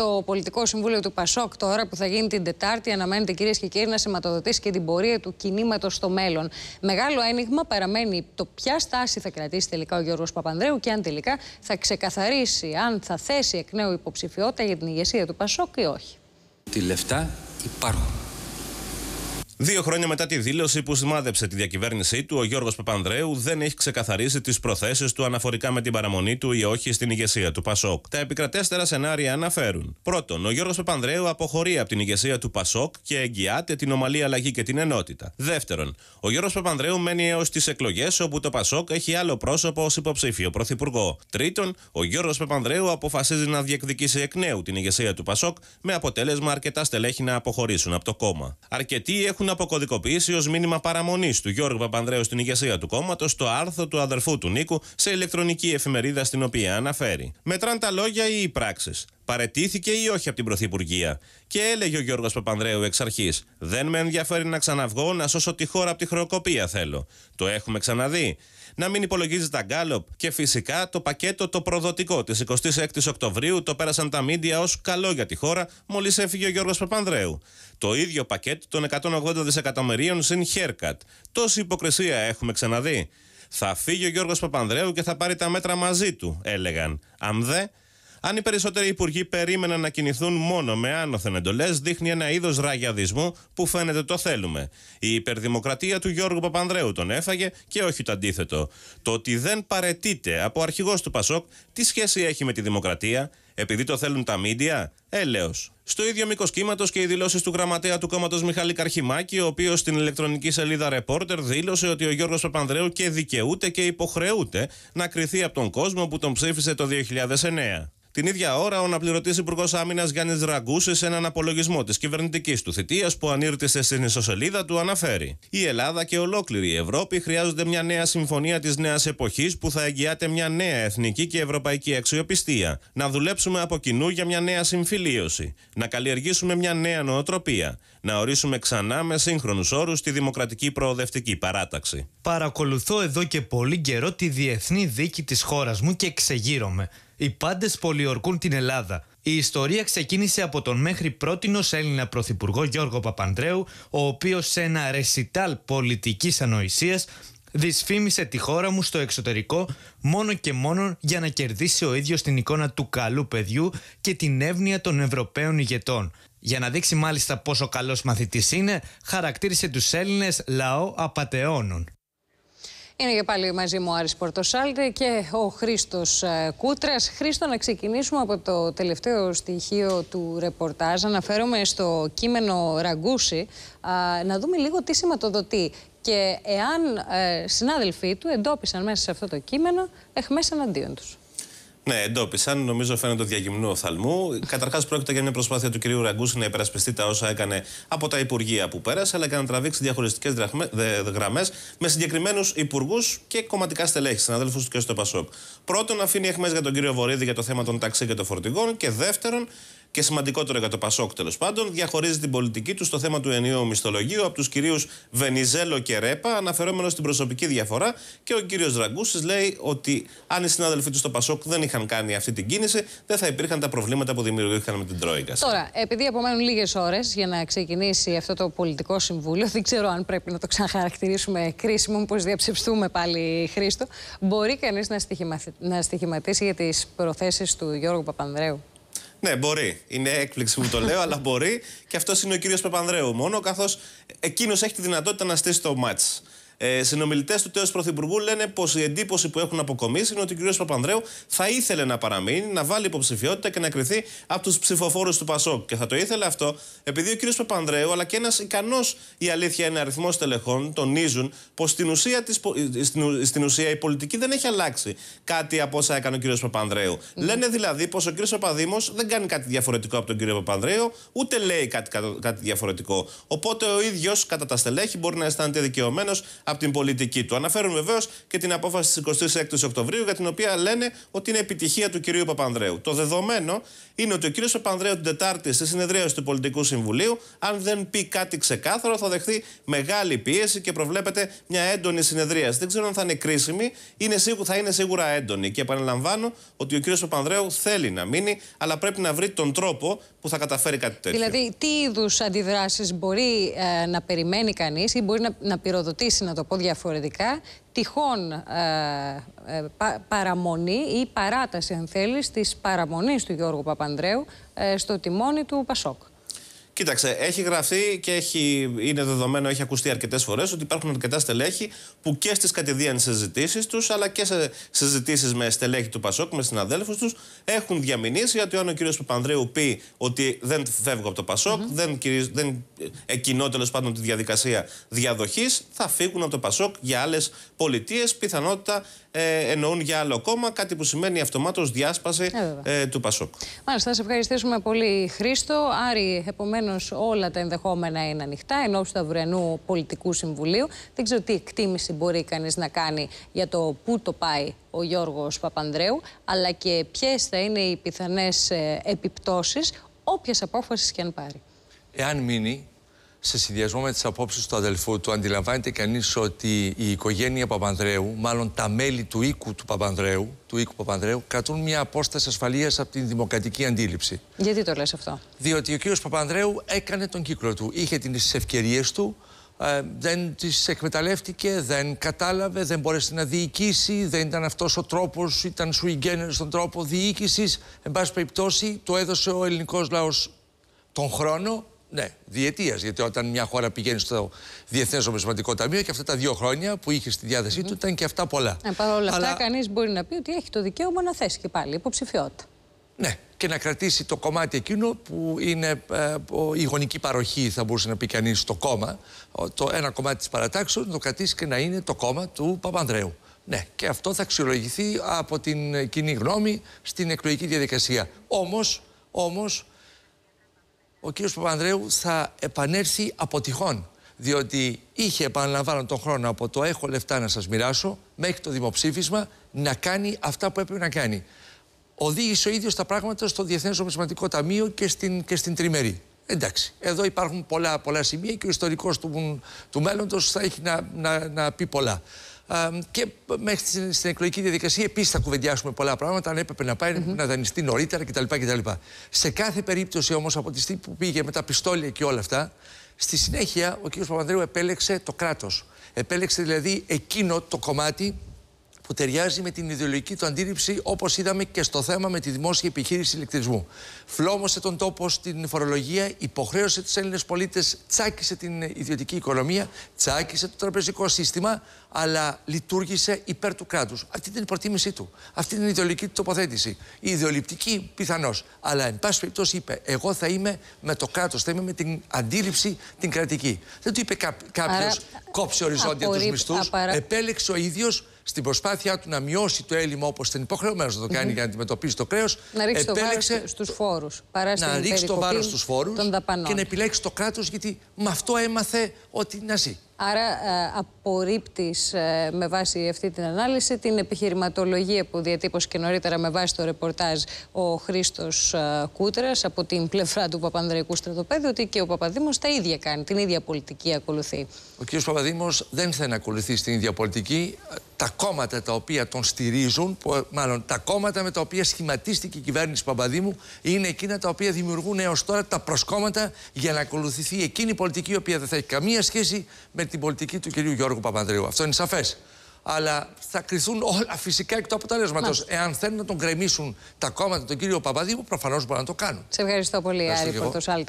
Το Πολιτικό Συμβούλιο του Πασόκ, τώρα που θα γίνει την Τετάρτη, αναμένεται κυρίες και κύριοι να σηματοδοτήσει και την πορεία του κινήματος στο μέλλον. Μεγάλο ένιγμα παραμένει το ποια στάση θα κρατήσει τελικά ο Γιώργος Παπανδρέου και αν τελικά θα ξεκαθαρίσει αν θα θέσει εκ νέου υποψηφιότητα για την ηγεσία του Πασόκ ή όχι. Τη λεφτά υπάρχουν. Δύο χρόνια μετά τη δήλωση που σημάδεψε τη διακυβέρνησή του, ο Γιώργος Παπανδρέου δεν έχει ξεκαθαρίσει τις προθέσεις του αναφορικά με την παραμονή του ή όχι στην ηγεσία του Πασόκ. Τα επικρατέστερα σενάρια αναφέρουν. Πρώτον, ο Γιώργος Παπανδρέου αποχωρεί από την ηγεσία του Πασόκ και εγγυάται την ομαλή αλλαγή και την ενότητα. Δεύτερον, ο Γιώργος Παπανδρέου μένει έως τις εκλογές όπου το Πασόκ έχει άλλο πρόσωπο ως υποψήφιο πρωθυπουργό. Τρίτον, ο Γιώργος Παπανδρέου αποφασίζει να διεκδικήσει εκ νέου την ηγεσία του Πασόκ με αποτέλεσμα αρκετά στελέχη να αποχωρήσουν από το κόμμα. Αρκετοί έχουν αποκωδικοποιήσει ως μήνυμα παραμονής του Γιώργου Παπανδρέου στην ηγεσία του κόμματος το άρθρο του αδερφού του Νίκου σε ηλεκτρονική εφημερίδα στην οποία αναφέρει. Μετράν τα λόγια ή οι πράξεις. Παρετήθηκε ή όχι από την Πρωθυπουργία. Και έλεγε ο Γιώργος Παπανδρέου εξ αρχής: Δεν με ενδιαφέρει να ξαναβγώ να σώσω τη χώρα από τη χρεοκοπία θέλω. Το έχουμε ξαναδεί. Να μην υπολογίζεις τα γκάλοπ και φυσικά το πακέτο το προδοτικό της 26η Οκτωβρίου το πέρασαν τα μίντια ως καλό για τη χώρα μόλις έφυγε ο Γιώργος Παπανδρέου. Το ίδιο πακέτο των 180 δισεκατομμυρίων συν haircut. Τόση υποκρισία έχουμε ξαναδεί. Θα φύγει ο Γιώργος Παπανδρέου και θα πάρει τα μέτρα μαζί του, έλεγαν. Αν δεν. Αν οι περισσότεροι υπουργοί περίμεναν να κινηθούν μόνο με άνωθεν εντολές, δείχνει ένα είδος ραγιαδισμού που φαίνεται το θέλουμε. Η υπερδημοκρατία του Γιώργου Παπανδρέου τον έφαγε και όχι το αντίθετο. Το ότι δεν παρετείται από αρχηγός του Πασόκ, τι σχέση έχει με τη δημοκρατία, επειδή το θέλουν τα μίντια, ε, έλεο. Στο ίδιο μήκος κύματος και οι δηλώσεις του γραμματέα του κόμματος Μιχάλη Καρχιμάκη, ο οποίος στην ηλεκτρονική σελίδα Reporter δήλωσε ότι ο Γιώργος Παπανδρέου και δικαιούται και υποχρεούται να κριθεί από τον κόσμο που τον ψήφισε το 2009. Την ίδια ώρα, ο αναπληρωτής Υπουργός Άμυνας Γιάννης Ραγκούση σε έναν απολογισμό της κυβερνητικής του θητείας που ανήρτησε στην ισοσελίδα του αναφέρει: Η Ελλάδα και ολόκληρη η Ευρώπη χρειάζονται μια νέα συμφωνία της νέας εποχής που θα εγγυάται μια νέα εθνική και ευρωπαϊκή αξιοπιστία. Να δουλέψουμε δουλέψουμε από κοινού για μια νέα συμφιλίωση, να καλλιεργήσουμε μια νέα νοοτροπία, να ορίσουμε ξανά με σύγχρονους όρους τη δημοκρατική προοδευτική παράταξη. Παρακολουθώ εδώ και πολύ καιρό τη διεθνή δίκη της χώρας μου και ξεγείρομαι. Οι πάντες πολιορκούν την Ελλάδα. Η ιστορία ξεκίνησε από τον μέχρι πρότινος Έλληνα Πρωθυπουργό Γιώργο Παπανδρέου, ο οποίος σε ένα ρεσιτάλ πολιτικής ανοησίας δυσφήμισε τη χώρα μου στο εξωτερικό μόνο και μόνο για να κερδίσει ο ίδιος την εικόνα του καλού παιδιού και την εύνοια των Ευρωπαίων ηγετών. Για να δείξει μάλιστα πόσο καλός μαθητής είναι, χαρακτήρισε τους Έλληνες λαό απαταιώνων. Είναι και πάλι μαζί μου ο Άρης Πορτοσάλτη και ο Χρήστος ε, Κούτρας. Χρήστο, να ξεκινήσουμε από το τελευταίο στοιχείο του ρεπορτάζ. Αναφέρομαι στο κείμενο Ραγκούση. Να δούμε λίγο τι σηματοδοτεί και εάν ε, συνάδελφοί του εντόπισαν μέσα σε αυτό το κείμενο εχμές εναντίον τους. Ναι, εντόπισαν. Νομίζω φαίνεται διαγυμνού οφθαλμού. Καταρχάς, πρόκειται για μια προσπάθεια του κυρίου Ραγκούση να υπερασπιστεί τα όσα έκανε από τα υπουργεία που πέρασε, αλλά και να τραβήξει διαχωριστικές γραμμές με συγκεκριμένους υπουργούς και κομματικά στελέχη, συναδέλφους του και στο Πασόκ. Πρώτον, αφήνει εχμές για τον κύριο Βορύδη για το θέμα των ταξί και των φορτηγών. Και δεύτερον, και σημαντικότερο για το Πασόκ τέλος πάντων, διαχωρίζει την πολιτική του στο θέμα του ενιαίου μισθολογίου από τους κυρίους Βενιζέλο και Ρέπα, αναφερόμενος στην προσωπική διαφορά. Και ο κύριος Ραγκούσης λέει ότι αν οι συνάδελφοί τους στο Πασόκ δεν είχαν κάνει αυτή την κίνηση, δεν θα υπήρχαν τα προβλήματα που δημιουργήθηκαν με την Τρόικα. Τώρα, επειδή απομένουν λίγες ώρες για να ξεκινήσει αυτό το πολιτικό συμβούλιο, δεν ξέρω αν πρέπει να το ξαναχαρακτηρίσουμε κρίσιμο, μήπως διαψευστούμε πάλι Χρήστο. Μπορεί κανείς να, να στοιχηματίσει για τις προθέσεις του Γιώργου Παπανδρέου. Ναι, μπορεί. Είναι έκπληξη που το λέω, αλλά μπορεί. Και αυτός είναι ο κύριος Παπανδρέου μόνο, καθώς εκείνος έχει τη δυνατότητα να στήσει το μάτ. Ε, Συνομιλητές του τέο Πρωθυπουργού λένε πως η εντύπωση που έχουν αποκομίσει είναι ότι ο κ. Παπανδρέου θα ήθελε να παραμείνει, να βάλει υποψηφιότητα και να κρυθεί από τους ψηφοφόρους του Πασόκ. Και θα το ήθελε αυτό επειδή ο κ. Παπανδρέου αλλά και ένας ικανός, η αλήθεια, είναι αριθμός τελεχών τονίζουν πως στην, ουσία ε, στην, ουσία η πολιτική δεν έχει αλλάξει κάτι από όσα έκανε ο κ. Παπανδρέου. Ναι. Λένε δηλαδή πως ο κ. Παπαδήμος δεν κάνει κάτι διαφορετικό από τον κ. Παπανδρέου, ούτε λέει κάτι, κάτι διαφορετικό. Οπότε ο ίδιος κατά τα στελέχη μπορεί να αισθάνεται δικαιωμένος από την πολιτική του. Αναφέρουν βεβαίως και την απόφαση της 26η Οκτωβρίου, για την οποία λένε ότι είναι επιτυχία του κυρίου Παπανδρέου. Το δεδομένο είναι ότι ο κύριος Παπανδρέου την Τετάρτη στη συνεδρίαση του Πολιτικού Συμβουλίου, αν δεν πει κάτι ξεκάθαρο, θα δεχθεί μεγάλη πίεση και προβλέπεται μια έντονη συνεδρίαση. Δεν ξέρω αν θα είναι κρίσιμη, είναι θα είναι σίγουρα έντονη. Και επαναλαμβάνω ότι ο κύριος Παπανδρέου θέλει να μείνει, αλλά πρέπει να βρει τον τρόπο που θα καταφέρει κάτι τέτοιο. Δηλαδή, τι είδους αντιδράσεις μπορεί ε, να περιμένει κανείς ή μπορεί να, να πυροδοτήσει, να το πω διαφορετικά, τυχόν ε, ε, παραμονή ή παράταση, αν θέλεις, της παραμονής του Γιώργου Παπανδρέου στο τιμόνι του Πασόκ. Κοίταξε, έχει γραφτεί και έχει, είναι δεδομένο, έχει ακουστεί αρκετές φορές ότι υπάρχουν αρκετά στελέχη που και στις κατηδίαν συζητήσεις τους, αλλά και σε συζητήσεις με στελέχη του Πασόκ, με συναδέλφους τους, έχουν διαμηνήσει γιατί αν ο κ. Παπανδρέου πει ότι δεν φεύγω από το Πασόκ, mm-hmm. δεν, δεν εκκινώ τέλος πάντων τη διαδικασία διαδοχής, θα φύγουν από το Πασόκ για άλλες πολιτείες, πιθανότητα ε, εννοούν για άλλο κόμμα, κάτι που σημαίνει αυτομάτως διάσπαση ε, ε, του Πασόκ. Μάλιστα, σα ευχαριστήσουμε πολύ, Χρήστο. Άρη, επομένως όλα τα ενδεχόμενα είναι ανοιχτά εν του αυριανού Πολιτικού Συμβουλίου. Δεν ξέρω τι εκτίμηση μπορεί κανείς να κάνει για το πού το πάει ο Γιώργος Παπανδρέου, αλλά και ποιες θα είναι οι πιθανές ε, επιπτώσεις όποιας απόφασης και αν πάρει. Εάν μείνει, σε συνδυασμό με τις απόψεις του αδελφού του, αντιλαμβάνεται κανείς ότι η οικογένεια Παπανδρέου, μάλλον τα μέλη του οίκου του Παπανδρέου, του οίκου Παπανδρέου, κρατούν μια απόσταση ασφαλείας από την δημοκρατική αντίληψη. Γιατί το λες αυτό, Διότι ο κύριος Παπανδρέου έκανε τον κύκλο του. Είχε τις ευκαιρίες του, ε, δεν τις εκμεταλλεύτηκε, δεν κατάλαβε, δεν μπόρεσε να διοικήσει, δεν ήταν αυτός ο τρόπος ήταν σου γκένερ στον τρόπο διοίκησης. Εν πάση περιπτώσει, το έδωσε ο ελληνικός λαός τον χρόνο ναι, διετίας. Γιατί όταν μια χώρα πηγαίνει στο Διεθνές Νομισματικό Ταμείο και αυτά τα δύο χρόνια που είχε στη διάθεσή του ήταν και αυτά πολλά. Ναι, Παρ' όλα Αλλά... αυτά, κανείς μπορεί να πει ότι έχει το δικαίωμα να θέσει και πάλι υποψηφιότητα. Ναι, και να κρατήσει το κομμάτι εκείνο που είναι ε, η γονική παροχή, θα μπορούσε να πει κανείς, στο κόμμα. Το ένα κομμάτι της παρατάξεως να το κρατήσει και να είναι το κόμμα του Παπανδρέου. Ναι, και αυτό θα αξιολογηθεί από την κοινή γνώμη στην εκλογική διαδικασία. Όμως, όμως, ο κύριος Παπανδρέου θα επανέλθει από τυχόν. Διότι είχε, επαναλαμβάνω, τον χρόνο από το έχω λεφτά να σας μοιράσω μέχρι το δημοψήφισμα να κάνει αυτά που έπρεπε να κάνει. Οδήγησε ο ίδιος τα πράγματα στο Διεθνές Νομισματικό Ταμείο και στην, και στην Τριμερή. Εντάξει, εδώ υπάρχουν πολλά, πολλά σημεία και ο ιστορικός του, του μέλλοντος θα έχει να, να, να πει πολλά και μέχρι στην εκλογική διαδικασία επίσης θα κουβεντιάσουμε πολλά πράγματα. Αν έπρεπε να πάει mm -hmm. να δανειστεί νωρίτερα κτλ, κτλ. Σε κάθε περίπτωση όμως, από τη στιγμή που πήγε με τα πιστόλια και όλα αυτά, στη συνέχεια ο κ. Παπανδρέου επέλεξε το κράτος. Επέλεξε δηλαδή εκείνο το κομμάτι που ταιριάζει με την ιδεολογική του αντίληψη, όπως είδαμε και στο θέμα με τη δημόσια επιχείρηση ηλεκτρισμού. Φλόμωσε τον τόπο στην φορολογία, υποχρέωσε τους Έλληνες πολίτες, τσάκισε την ιδιωτική οικονομία, τσάκισε το τραπεζικό σύστημα, αλλά λειτουργήσε υπέρ του κράτους. Αυτή την προτίμησή του. Αυτή η ιδεολογική του τοποθέτηση. Η ιδεολειπτική πιθανώς. Αλλά, εν πάση περιπτώσει, είπε: Εγώ θα είμαι με το κράτος, θα είμαι με την αντίληψη την κρατική. Δεν του είπε κάποιο, κόψει οριζόντια τους μισθού. Επέλεξε ο ίδιος στην προσπάθειά του να μειώσει το έλλειμμα όπως ήταν υποχρεωμένος να το κάνει για να αντιμετωπίσει το κρέος. Να ρίξει επέλεξε... το βάρος στους φόρους. Να ρίξει το βάρος στους φόρους και να επιλέξει το κράτος γιατί με αυτό έμαθε ότι να ζει. Άρα ε, απορρίπτεις ε, με βάση αυτή την ανάλυση την επιχειρηματολογία που διατύπωσε και νωρίτερα με βάση το ρεπορτάζ ο Χρήστος ε, Κούτρας από την πλευρά του Παπανδρεϊκού στρατοπέδου ότι και ο Παπαδήμος τα ίδια κάνει, την ίδια πολιτική ακολουθεί. Ο κ. Παπαδήμος δεν θέλει να ακολουθεί την ίδια πολιτική. Τα κόμματα τα οποία τον στηρίζουν, μάλλον τα κόμματα με τα οποία σχηματίστηκε η κυβέρνηση Παπαδήμου είναι εκείνα τα οποία δημιουργούν έως τώρα τα προσκόμματα για να ακολουθηθεί εκείνη η πολιτική η οποία δεν θα έχει καμία σχέση με την πολιτική του κυρίου Γιώργου Παπανδρέου. Αυτό είναι σαφές. Αλλά θα κρυθούν όλα φυσικά εκ του αποτελέσματος. Εάν θέλουν να τον κρεμίσουν τα κόμματα, τον κύριο Παπαδίου, προφανώς μπορούν να το κάνουν. Σε ευχαριστώ πολύ, Άρη